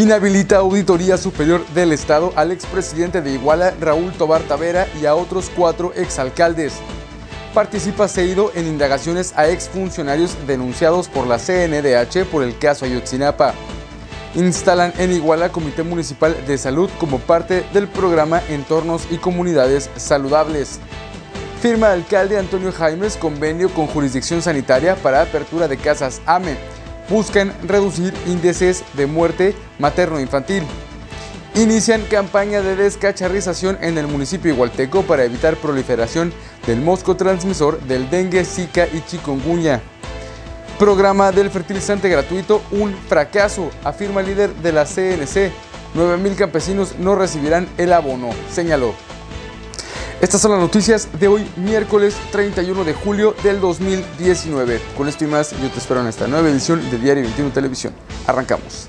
Inhabilita Auditoría Superior del Estado al expresidente de Iguala, Raúl Tobar Tavera, y a otros cuatro exalcaldes. Participa seguido en indagaciones a exfuncionarios denunciados por la CNDH por el caso Ayotzinapa. Instalan en Iguala Comité Municipal de Salud como parte del programa Entornos y Comunidades Saludables. Firma alcalde Antonio Jaimes convenio con jurisdicción sanitaria para apertura de casas AME buscan reducir índices de muerte materno-infantil. Inician campaña de descacharrización en el municipio igualteco para evitar proliferación del mosco transmisor del dengue, zika y chikungunya. Programa del fertilizante gratuito, un fracaso, afirma el líder de la CNC. 9.000 campesinos no recibirán el abono, señaló. Estas son las noticias de hoy, miércoles 31 de julio del 2019. Con esto y más, yo te espero en esta nueva edición de Diario 21 Televisión. Arrancamos.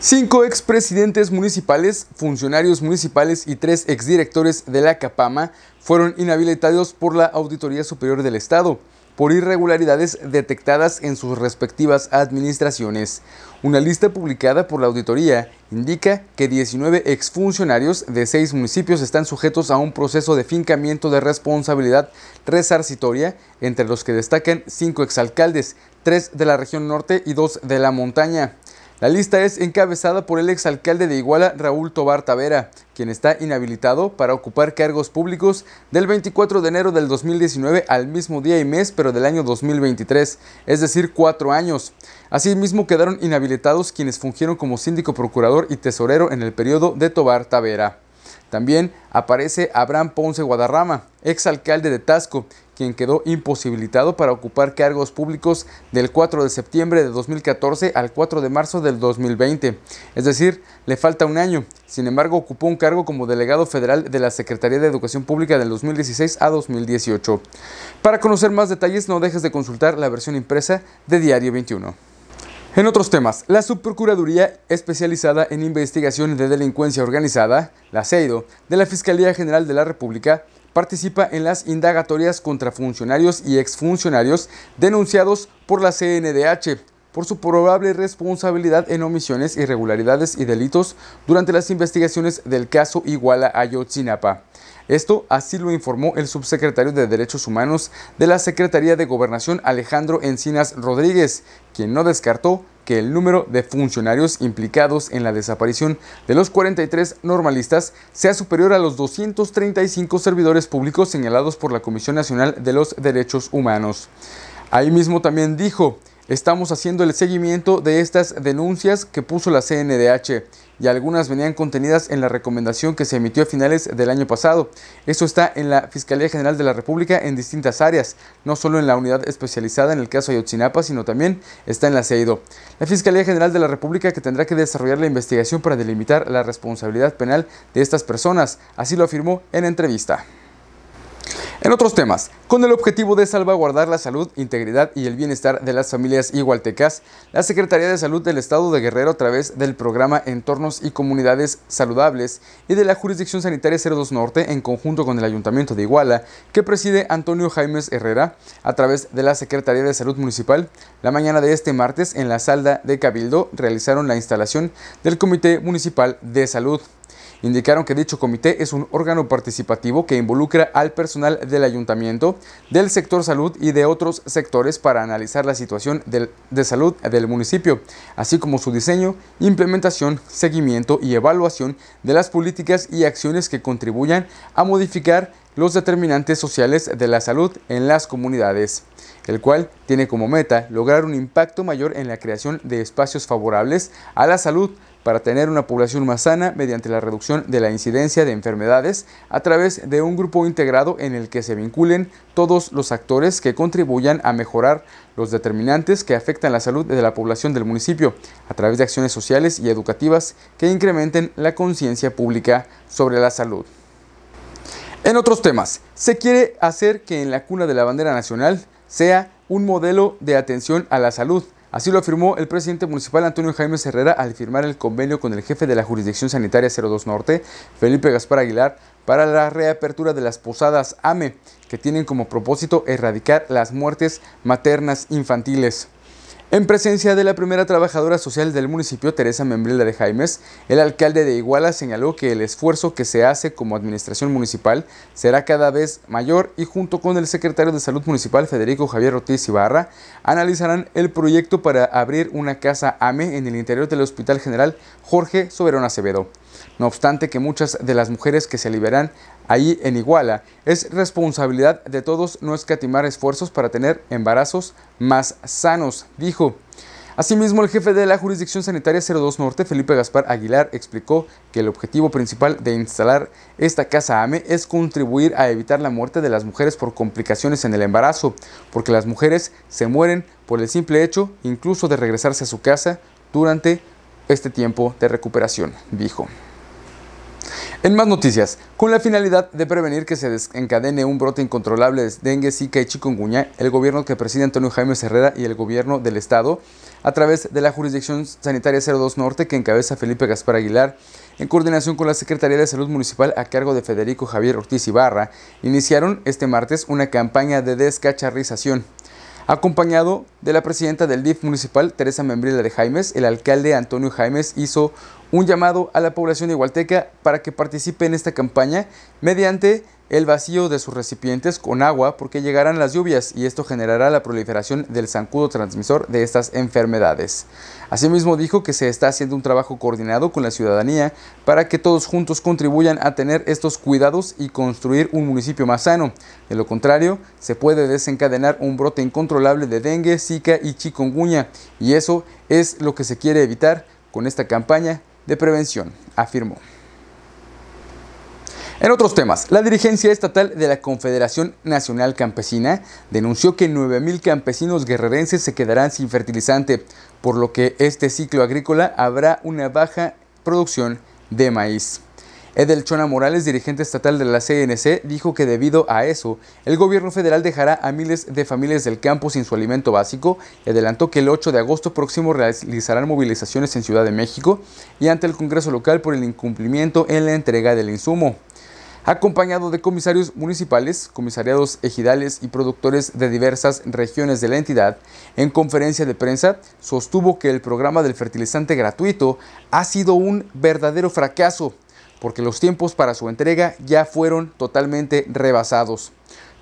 Cinco expresidentes municipales, funcionarios municipales y tres exdirectores de la CAPAMA fueron inhabilitados por la Auditoría Superior del Estado por irregularidades detectadas en sus respectivas administraciones. Una lista publicada por la auditoría indica que 19 exfuncionarios de seis municipios están sujetos a un proceso de fincamiento de responsabilidad resarcitoria, entre los que destacan cinco exalcaldes, tres de la región norte y dos de la montaña. La lista es encabezada por el exalcalde de Iguala, Raúl Tobar Tavera, quien está inhabilitado para ocupar cargos públicos del 24 de enero del 2019 al mismo día y mes, pero del año 2023, es decir, cuatro años. Asimismo, quedaron inhabilitados quienes fungieron como síndico procurador y tesorero en el periodo de Tobar Tavera. También aparece Abraham Ponce Guadarrama, exalcalde de Tasco, quien quedó imposibilitado para ocupar cargos públicos del 4 de septiembre de 2014 al 4 de marzo del 2020. Es decir, le falta un año. Sin embargo, ocupó un cargo como delegado federal de la Secretaría de Educación Pública del 2016 a 2018. Para conocer más detalles, no dejes de consultar la versión impresa de Diario 21. En otros temas, la Subprocuraduría Especializada en Investigación de Delincuencia Organizada, la CEIDO, de la Fiscalía General de la República, participa en las indagatorias contra funcionarios y exfuncionarios denunciados por la CNDH por su probable responsabilidad en omisiones, irregularidades y delitos durante las investigaciones del caso Iguala Ayotzinapa. Esto así lo informó el subsecretario de Derechos Humanos de la Secretaría de Gobernación Alejandro Encinas Rodríguez, quien no descartó que el número de funcionarios implicados en la desaparición de los 43 normalistas sea superior a los 235 servidores públicos señalados por la Comisión Nacional de los Derechos Humanos. Ahí mismo también dijo, Estamos haciendo el seguimiento de estas denuncias que puso la CNDH y algunas venían contenidas en la recomendación que se emitió a finales del año pasado. Esto está en la Fiscalía General de la República en distintas áreas, no solo en la unidad especializada en el caso Ayotzinapa, sino también está en la CEIDO. La Fiscalía General de la República que tendrá que desarrollar la investigación para delimitar la responsabilidad penal de estas personas, así lo afirmó en entrevista. En otros temas, con el objetivo de salvaguardar la salud, integridad y el bienestar de las familias igualtecas, la Secretaría de Salud del Estado de Guerrero a través del programa Entornos y Comunidades Saludables y de la Jurisdicción Sanitaria 02 Norte en conjunto con el Ayuntamiento de Iguala, que preside Antonio Jaimes Herrera, a través de la Secretaría de Salud Municipal, la mañana de este martes en la Salda de Cabildo realizaron la instalación del Comité Municipal de Salud. Indicaron que dicho comité es un órgano participativo que involucra al personal del ayuntamiento, del sector salud y de otros sectores para analizar la situación de salud del municipio, así como su diseño, implementación, seguimiento y evaluación de las políticas y acciones que contribuyan a modificar los determinantes sociales de la salud en las comunidades, el cual tiene como meta lograr un impacto mayor en la creación de espacios favorables a la salud para tener una población más sana mediante la reducción de la incidencia de enfermedades a través de un grupo integrado en el que se vinculen todos los actores que contribuyan a mejorar los determinantes que afectan la salud de la población del municipio a través de acciones sociales y educativas que incrementen la conciencia pública sobre la salud. En otros temas, se quiere hacer que en la cuna de la bandera nacional sea un modelo de atención a la salud Así lo afirmó el presidente municipal Antonio Jaime Herrera al firmar el convenio con el jefe de la jurisdicción sanitaria 02 Norte, Felipe Gaspar Aguilar, para la reapertura de las posadas AME, que tienen como propósito erradicar las muertes maternas infantiles. En presencia de la primera trabajadora social del municipio, Teresa Membrila de Jaimes, el alcalde de Iguala señaló que el esfuerzo que se hace como administración municipal será cada vez mayor y junto con el secretario de Salud Municipal, Federico Javier Ortiz Ibarra, analizarán el proyecto para abrir una casa AME en el interior del Hospital General Jorge Soberón Acevedo. No obstante que muchas de las mujeres que se liberan ahí en Iguala, es responsabilidad de todos no escatimar esfuerzos para tener embarazos más sanos, dijo. Asimismo, el jefe de la Jurisdicción Sanitaria 02 Norte, Felipe Gaspar Aguilar, explicó que el objetivo principal de instalar esta casa AME es contribuir a evitar la muerte de las mujeres por complicaciones en el embarazo, porque las mujeres se mueren por el simple hecho incluso de regresarse a su casa durante este tiempo de recuperación, dijo. En más noticias, con la finalidad de prevenir que se desencadene un brote incontrolable de dengue, zika y chikungunya, el gobierno que preside Antonio Jaime Herrera y el gobierno del estado, a través de la jurisdicción sanitaria 02 Norte que encabeza Felipe Gaspar Aguilar, en coordinación con la Secretaría de Salud Municipal a cargo de Federico Javier Ortiz Ibarra, iniciaron este martes una campaña de descacharrización Acompañado de la presidenta del DIF municipal, Teresa Membrila de Jaimes, el alcalde Antonio Jaimes hizo un llamado a la población de igualteca para que participe en esta campaña mediante el vacío de sus recipientes con agua porque llegarán las lluvias y esto generará la proliferación del zancudo transmisor de estas enfermedades. Asimismo dijo que se está haciendo un trabajo coordinado con la ciudadanía para que todos juntos contribuyan a tener estos cuidados y construir un municipio más sano. De lo contrario, se puede desencadenar un brote incontrolable de dengue, zika y chikungunya y eso es lo que se quiere evitar con esta campaña de prevención, afirmó. En otros temas, la dirigencia estatal de la Confederación Nacional Campesina denunció que 9.000 campesinos guerrerenses se quedarán sin fertilizante, por lo que este ciclo agrícola habrá una baja producción de maíz. Edelchona Morales, dirigente estatal de la CNC, dijo que debido a eso, el gobierno federal dejará a miles de familias del campo sin su alimento básico y adelantó que el 8 de agosto próximo realizarán movilizaciones en Ciudad de México y ante el Congreso local por el incumplimiento en la entrega del insumo acompañado de comisarios municipales, comisariados ejidales y productores de diversas regiones de la entidad, en conferencia de prensa sostuvo que el programa del fertilizante gratuito ha sido un verdadero fracaso, porque los tiempos para su entrega ya fueron totalmente rebasados.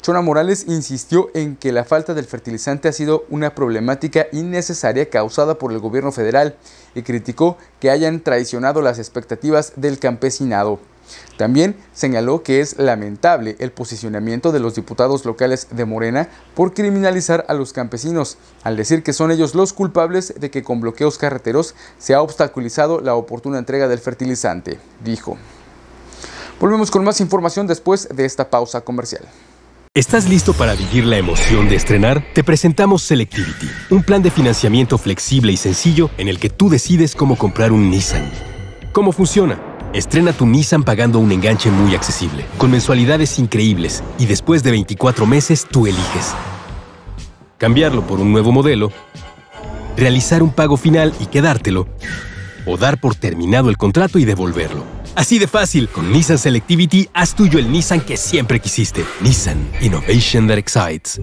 Chona Morales insistió en que la falta del fertilizante ha sido una problemática innecesaria causada por el gobierno federal y criticó que hayan traicionado las expectativas del campesinado. También señaló que es lamentable el posicionamiento de los diputados locales de Morena por criminalizar a los campesinos, al decir que son ellos los culpables de que con bloqueos carreteros se ha obstaculizado la oportuna entrega del fertilizante, dijo. Volvemos con más información después de esta pausa comercial. ¿Estás listo para vivir la emoción de estrenar? Te presentamos Selectivity, un plan de financiamiento flexible y sencillo en el que tú decides cómo comprar un Nissan. ¿Cómo funciona? Estrena tu Nissan pagando un enganche muy accesible, con mensualidades increíbles y después de 24 meses tú eliges. Cambiarlo por un nuevo modelo, realizar un pago final y quedártelo, o dar por terminado el contrato y devolverlo. Así de fácil, con Nissan Selectivity haz tuyo el Nissan que siempre quisiste. Nissan Innovation That Excites.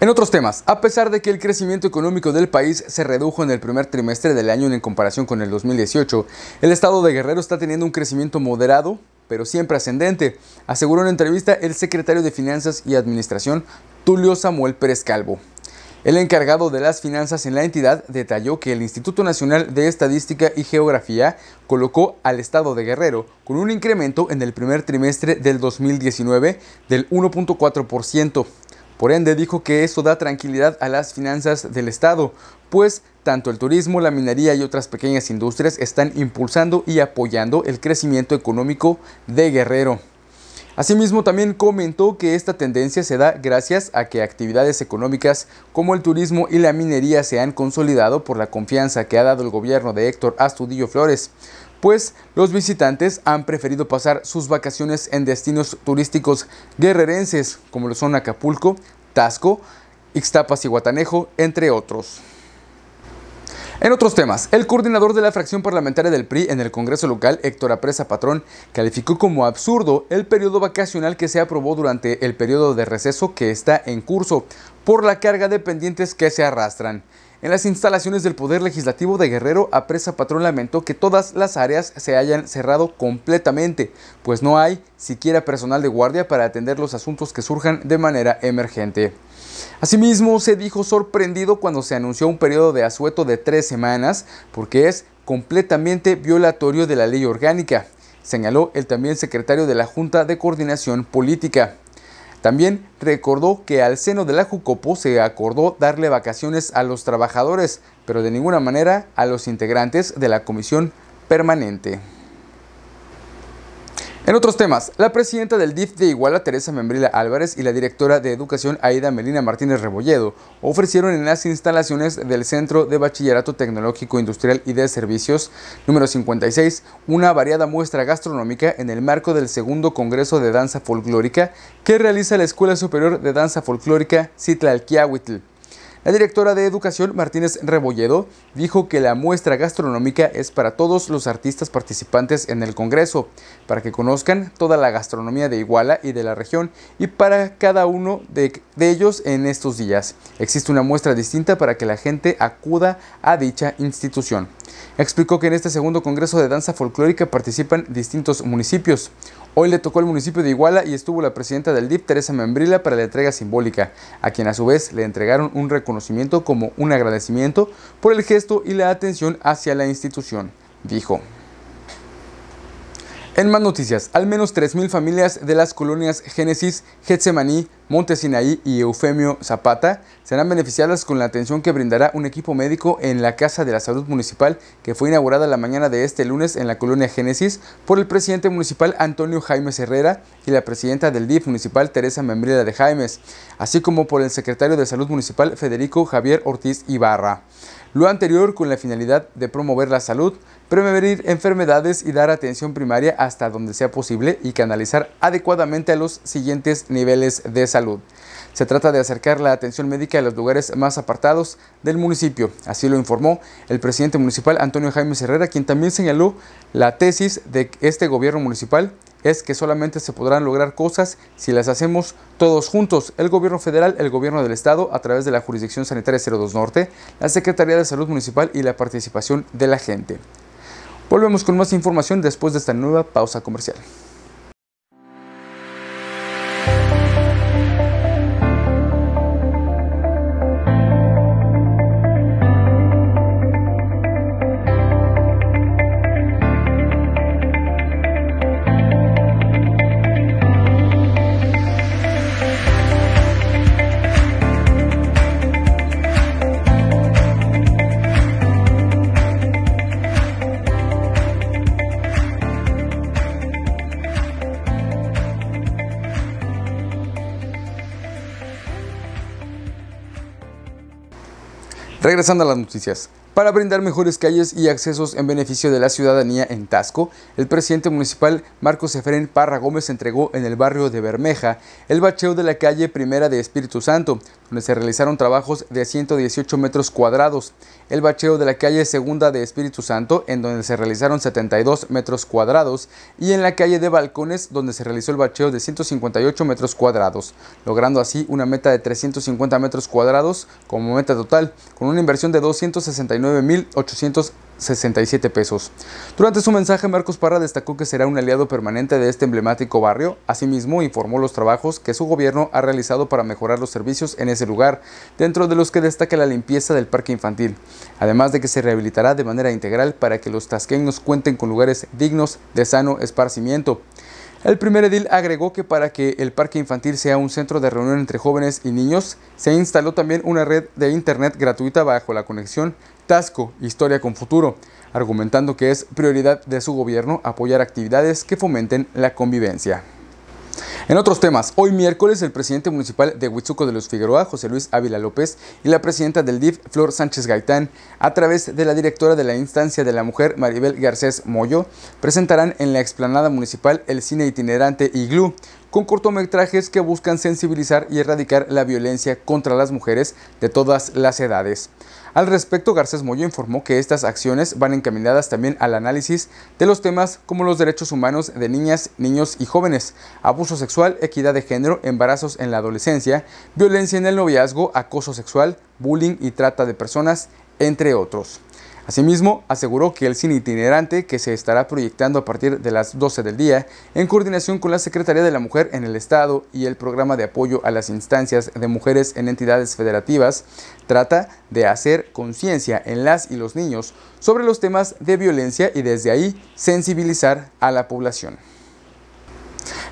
En otros temas, a pesar de que el crecimiento económico del país se redujo en el primer trimestre del año en comparación con el 2018, el estado de Guerrero está teniendo un crecimiento moderado, pero siempre ascendente, aseguró en entrevista el secretario de Finanzas y Administración, Tulio Samuel Pérez Calvo. El encargado de las finanzas en la entidad detalló que el Instituto Nacional de Estadística y Geografía colocó al estado de Guerrero con un incremento en el primer trimestre del 2019 del 1.4% por ende, dijo que eso da tranquilidad a las finanzas del Estado, pues tanto el turismo, la minería y otras pequeñas industrias están impulsando y apoyando el crecimiento económico de Guerrero. Asimismo, también comentó que esta tendencia se da gracias a que actividades económicas como el turismo y la minería se han consolidado por la confianza que ha dado el gobierno de Héctor Astudillo Flores pues los visitantes han preferido pasar sus vacaciones en destinos turísticos guerrerenses, como lo son Acapulco, Tazco, Ixtapas y Guatanejo, entre otros. En otros temas, el coordinador de la fracción parlamentaria del PRI en el Congreso local, Héctor Apresa Patrón, calificó como absurdo el periodo vacacional que se aprobó durante el periodo de receso que está en curso, por la carga de pendientes que se arrastran. En las instalaciones del Poder Legislativo de Guerrero, Apresa Patrón lamentó que todas las áreas se hayan cerrado completamente, pues no hay siquiera personal de guardia para atender los asuntos que surjan de manera emergente. Asimismo, se dijo sorprendido cuando se anunció un periodo de asueto de tres semanas, porque es completamente violatorio de la ley orgánica, señaló el también secretario de la Junta de Coordinación Política. También recordó que al seno de la Jucopo se acordó darle vacaciones a los trabajadores, pero de ninguna manera a los integrantes de la comisión permanente. En otros temas, la presidenta del DIF de Iguala, Teresa Membrila Álvarez, y la directora de Educación, Aida Melina Martínez Rebolledo, ofrecieron en las instalaciones del Centro de Bachillerato Tecnológico Industrial y de Servicios número 56 una variada muestra gastronómica en el marco del segundo Congreso de Danza Folclórica que realiza la Escuela Superior de Danza Folclórica Citlalquiahuitl. La directora de Educación, Martínez Rebolledo, dijo que la muestra gastronómica es para todos los artistas participantes en el Congreso, para que conozcan toda la gastronomía de Iguala y de la región y para cada uno de, ellos en estos días. Existe una muestra distinta para que la gente acuda a dicha institución. Explicó que en este segundo Congreso de Danza Folclórica participan distintos municipios. Hoy le tocó el municipio de Iguala y estuvo la presidenta del DIP, Teresa Membrila, para la entrega simbólica, a quien a su vez le entregaron un reconocimiento como un agradecimiento por el gesto y la atención hacia la institución, dijo. En más noticias, al menos 3.000 familias de las colonias Génesis, Getsemaní, Montesinaí y Eufemio Zapata serán beneficiadas con la atención que brindará un equipo médico en la Casa de la Salud Municipal que fue inaugurada la mañana de este lunes en la colonia Génesis por el presidente municipal Antonio Jaimes Herrera y la presidenta del DIF municipal Teresa Membrida de Jaimes, así como por el secretario de Salud Municipal Federico Javier Ortiz Ibarra. Lo anterior con la finalidad de promover la salud, prevenir enfermedades y dar atención primaria hasta donde sea posible y canalizar adecuadamente a los siguientes niveles de salud. Se trata de acercar la atención médica a los lugares más apartados del municipio, así lo informó el presidente municipal Antonio Jaime Herrera, quien también señaló la tesis de este gobierno municipal es que solamente se podrán lograr cosas si las hacemos todos juntos, el gobierno federal, el gobierno del estado, a través de la jurisdicción sanitaria 02 Norte, la Secretaría de Salud Municipal y la participación de la gente. Volvemos con más información después de esta nueva pausa comercial. regresando a las noticias. Para brindar mejores calles y accesos en beneficio de la ciudadanía en Tasco, el presidente municipal Marcos Efren Parra Gómez entregó en el barrio de Bermeja el bacheo de la calle primera de Espíritu Santo, donde se realizaron trabajos de 118 metros cuadrados, el bacheo de la calle segunda de Espíritu Santo, en donde se realizaron 72 metros cuadrados, y en la calle de Balcones, donde se realizó el bacheo de 158 metros cuadrados, logrando así una meta de 350 metros cuadrados como meta total, con una inversión de 269 siete pesos. Durante su mensaje, Marcos Parra destacó que será un aliado permanente de este emblemático barrio. Asimismo, informó los trabajos que su gobierno ha realizado para mejorar los servicios en ese lugar, dentro de los que destaca la limpieza del parque infantil, además de que se rehabilitará de manera integral para que los tasqueños cuenten con lugares dignos de sano esparcimiento. El primer edil agregó que para que el parque infantil sea un centro de reunión entre jóvenes y niños, se instaló también una red de internet gratuita bajo la conexión Tasco Historia con Futuro, argumentando que es prioridad de su gobierno apoyar actividades que fomenten la convivencia. En otros temas, hoy miércoles el presidente municipal de Huizuco de los Figueroa, José Luis Ávila López, y la presidenta del DIF, Flor Sánchez Gaitán, a través de la directora de la instancia de la mujer, Maribel Garcés Moyo, presentarán en la explanada municipal el cine itinerante Iglu con cortometrajes que buscan sensibilizar y erradicar la violencia contra las mujeres de todas las edades. Al respecto, Garcés Moyo informó que estas acciones van encaminadas también al análisis de los temas como los derechos humanos de niñas, niños y jóvenes, abuso sexual, equidad de género, embarazos en la adolescencia, violencia en el noviazgo, acoso sexual, bullying y trata de personas, entre otros. Asimismo, aseguró que el cine itinerante que se estará proyectando a partir de las 12 del día, en coordinación con la Secretaría de la Mujer en el Estado y el Programa de Apoyo a las Instancias de Mujeres en Entidades Federativas, trata de hacer conciencia en las y los niños sobre los temas de violencia y desde ahí sensibilizar a la población.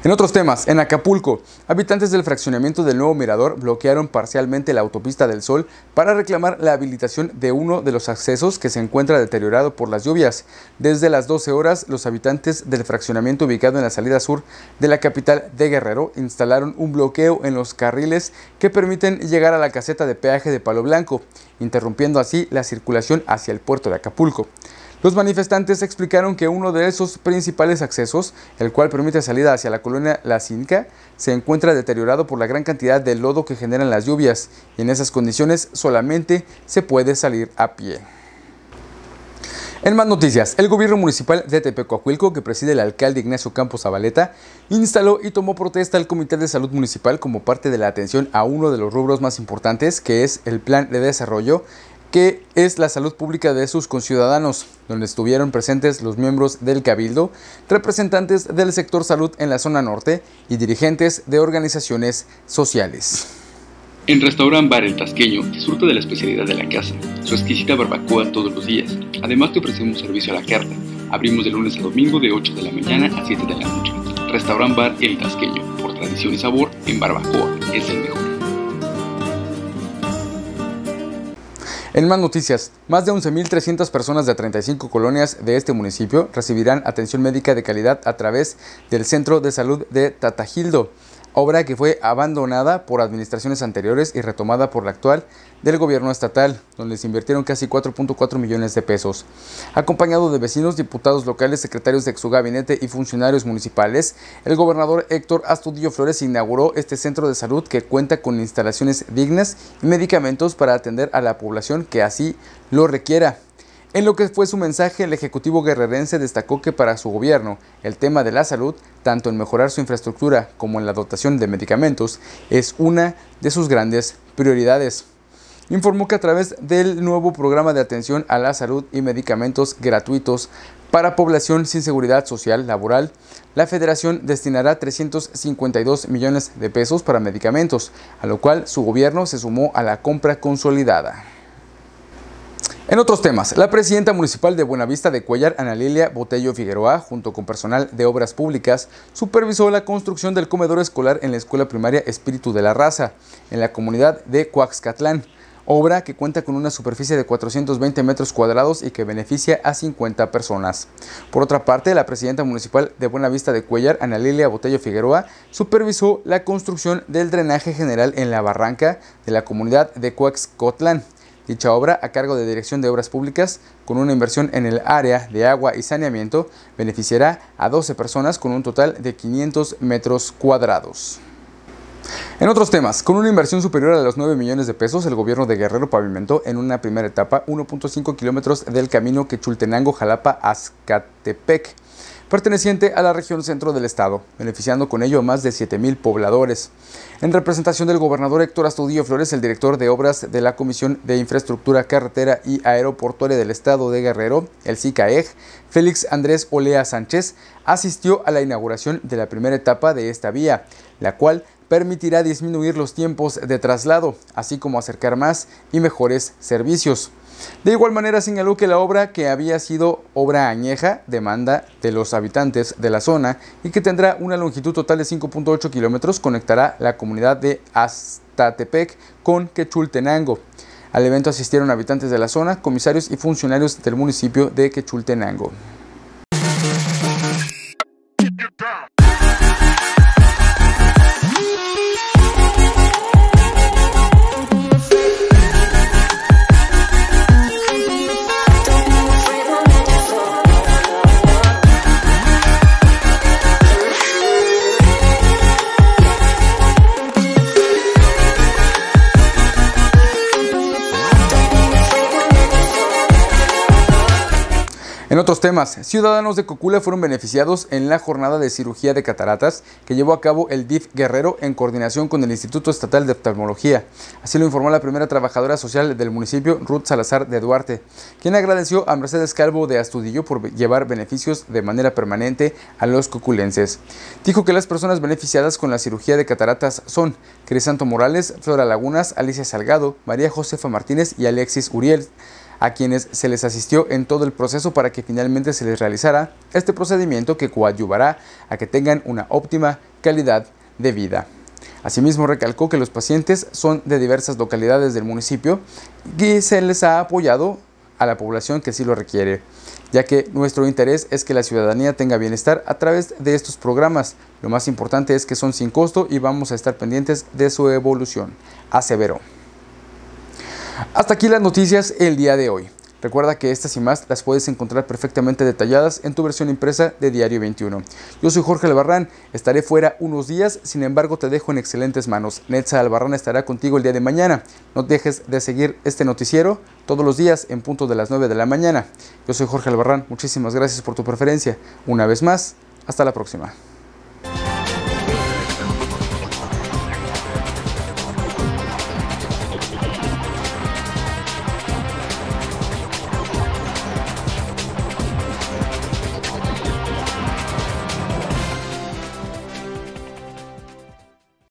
En otros temas, en Acapulco, habitantes del fraccionamiento del nuevo Mirador bloquearon parcialmente la autopista del Sol para reclamar la habilitación de uno de los accesos que se encuentra deteriorado por las lluvias. Desde las 12 horas, los habitantes del fraccionamiento ubicado en la salida sur de la capital de Guerrero instalaron un bloqueo en los carriles que permiten llegar a la caseta de peaje de Palo Blanco, interrumpiendo así la circulación hacia el puerto de Acapulco. Los manifestantes explicaron que uno de esos principales accesos, el cual permite salida hacia la colonia La Cinca, se encuentra deteriorado por la gran cantidad de lodo que generan las lluvias y en esas condiciones solamente se puede salir a pie. En más noticias, el gobierno municipal de Tepecoacuilco, que preside el alcalde Ignacio Campos Zabaleta, instaló y tomó protesta al Comité de Salud Municipal como parte de la atención a uno de los rubros más importantes, que es el Plan de Desarrollo que es la salud pública de sus conciudadanos, donde estuvieron presentes los miembros del Cabildo, representantes del sector salud en la zona norte y dirigentes de organizaciones sociales. En Restaurant Bar El Tasqueño disfruta de la especialidad de la casa, su exquisita barbacoa todos los días. Además te ofrecemos servicio a la carta. Abrimos de lunes a domingo de 8 de la mañana a 7 de la noche. Restaurant Bar El Tasqueño, por tradición y sabor, en barbacoa, es el mejor. En más noticias, más de 11.300 personas de 35 colonias de este municipio recibirán atención médica de calidad a través del Centro de Salud de Tatajildo obra que fue abandonada por administraciones anteriores y retomada por la actual del gobierno estatal, donde se invirtieron casi 4.4 millones de pesos. Acompañado de vecinos, diputados locales, secretarios de su gabinete y funcionarios municipales, el gobernador Héctor Astudillo Flores inauguró este centro de salud que cuenta con instalaciones dignas y medicamentos para atender a la población que así lo requiera. En lo que fue su mensaje, el Ejecutivo guerrerense destacó que para su gobierno el tema de la salud, tanto en mejorar su infraestructura como en la dotación de medicamentos, es una de sus grandes prioridades. Informó que a través del nuevo programa de atención a la salud y medicamentos gratuitos para población sin seguridad social laboral, la Federación destinará 352 millones de pesos para medicamentos, a lo cual su gobierno se sumó a la compra consolidada. En otros temas, la presidenta municipal de Buenavista de Cuellar, Ana Botello Figueroa, junto con personal de Obras Públicas, supervisó la construcción del comedor escolar en la Escuela Primaria Espíritu de la Raza, en la comunidad de Coaxcatlán, obra que cuenta con una superficie de 420 metros cuadrados y que beneficia a 50 personas. Por otra parte, la presidenta municipal de Buenavista de Cuellar, Ana Botello Figueroa, supervisó la construcción del drenaje general en la barranca de la comunidad de Coaxcatlán. Dicha obra, a cargo de Dirección de Obras Públicas, con una inversión en el área de agua y saneamiento, beneficiará a 12 personas con un total de 500 metros cuadrados. En otros temas, con una inversión superior a los 9 millones de pesos, el gobierno de Guerrero pavimentó en una primera etapa 1.5 kilómetros del camino que Chultenango-Jalapa-Azcatepec perteneciente a la región centro del estado, beneficiando con ello a más de 7.000 pobladores. En representación del gobernador Héctor Astudillo Flores, el director de obras de la Comisión de Infraestructura Carretera y Aeroportuaria del Estado de Guerrero, el CICAEG, Félix Andrés Olea Sánchez, asistió a la inauguración de la primera etapa de esta vía, la cual permitirá disminuir los tiempos de traslado, así como acercar más y mejores servicios. De igual manera señaló que la obra que había sido obra añeja demanda de los habitantes de la zona y que tendrá una longitud total de 5.8 kilómetros conectará la comunidad de Astatepec con Quechultenango. Al evento asistieron habitantes de la zona, comisarios y funcionarios del municipio de Quechultenango. temas. Ciudadanos de Cocula fueron beneficiados en la jornada de cirugía de cataratas que llevó a cabo el DIF Guerrero en coordinación con el Instituto Estatal de Oftalmología. Así lo informó la primera trabajadora social del municipio, Ruth Salazar de Duarte, quien agradeció a Mercedes Calvo de Astudillo por llevar beneficios de manera permanente a los coculenses. Dijo que las personas beneficiadas con la cirugía de cataratas son Crisanto Morales, Flora Lagunas, Alicia Salgado, María Josefa Martínez y Alexis Uriel a quienes se les asistió en todo el proceso para que finalmente se les realizara este procedimiento que coadyuvará a que tengan una óptima calidad de vida. Asimismo, recalcó que los pacientes son de diversas localidades del municipio y se les ha apoyado a la población que sí lo requiere, ya que nuestro interés es que la ciudadanía tenga bienestar a través de estos programas. Lo más importante es que son sin costo y vamos a estar pendientes de su evolución, aseveró. Hasta aquí las noticias el día de hoy. Recuerda que estas y más las puedes encontrar perfectamente detalladas en tu versión impresa de Diario 21. Yo soy Jorge Albarrán, estaré fuera unos días, sin embargo te dejo en excelentes manos. Netza Albarrán estará contigo el día de mañana. No dejes de seguir este noticiero todos los días en punto de las 9 de la mañana. Yo soy Jorge Albarrán, muchísimas gracias por tu preferencia. Una vez más, hasta la próxima.